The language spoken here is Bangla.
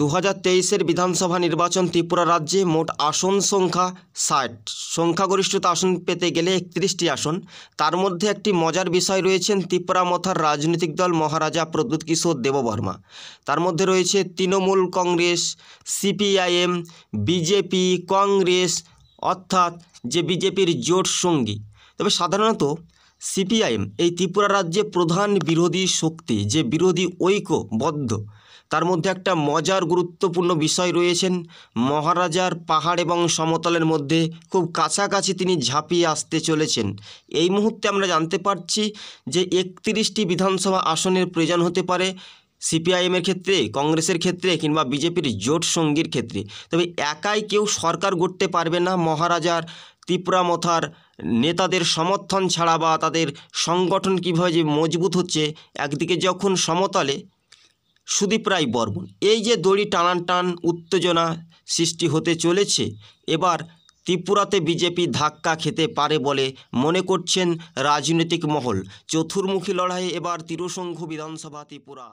দু হাজার তেইশের বিধানসভা নির্বাচন ত্রিপুরা রাজ্যে মোট আসন সংখ্যা ষাট সংখ্যাগরিষ্ঠতা আসন পেতে গেলে একত্রিশটি আসন তার মধ্যে একটি মজার বিষয় রয়েছেন ত্রিপুরা মথার রাজনৈতিক দল মহারাজা প্রদ্যুৎ কিশোর দেববর্মা তার মধ্যে রয়েছে তৃণমূল কংগ্রেস সিপিআইএম বিজেপি কংগ্রেস অর্থাৎ যে বিজেপির জোট সঙ্গী তবে সাধারণত সিপিআইএম এই ত্রিপুরা রাজ্যে প্রধান বিরোধী শক্তি যে বিরোধী ঐক্যবদ্ধ তার মধ্যে একটা মজার গুরুত্বপূর্ণ বিষয় রয়েছেন মহারাজার পাহাড় এবং সমতলের মধ্যে খুব কাছাকাছি তিনি ঝাঁপিয়ে আসতে চলেছেন এই মুহূর্তে আমরা জানতে পারছি যে একত্রিশটি বিধানসভা আসনের প্রয়োজন হতে পারে সিপিআইএমের ক্ষেত্রে কংগ্রেসের ক্ষেত্রে কিংবা বিজেপির জোট সঙ্গীর ক্ষেত্রে তবে একাই কেউ সরকার গড়তে পারবে না মহারাজার ত্রিপুরা মথার নেতাদের সমর্থন ছাড়া বা তাদের সংগঠন কীভাবে যে মজবুত হচ্ছে একদিকে যখন সমতলে সুদীপ রায় বর্মন এই যে দড়ি টানান টান উত্তেজনা সৃষ্টি হতে চলেছে এবার ত্রিপুরাতে বিজেপি ধাক্কা খেতে পারে বলে মনে করছেন রাজনৈতিক মহল চতুর্মুখী লড়াইয়ে এবার তিরুসংঘ বিধানসভা ত্রিপুরা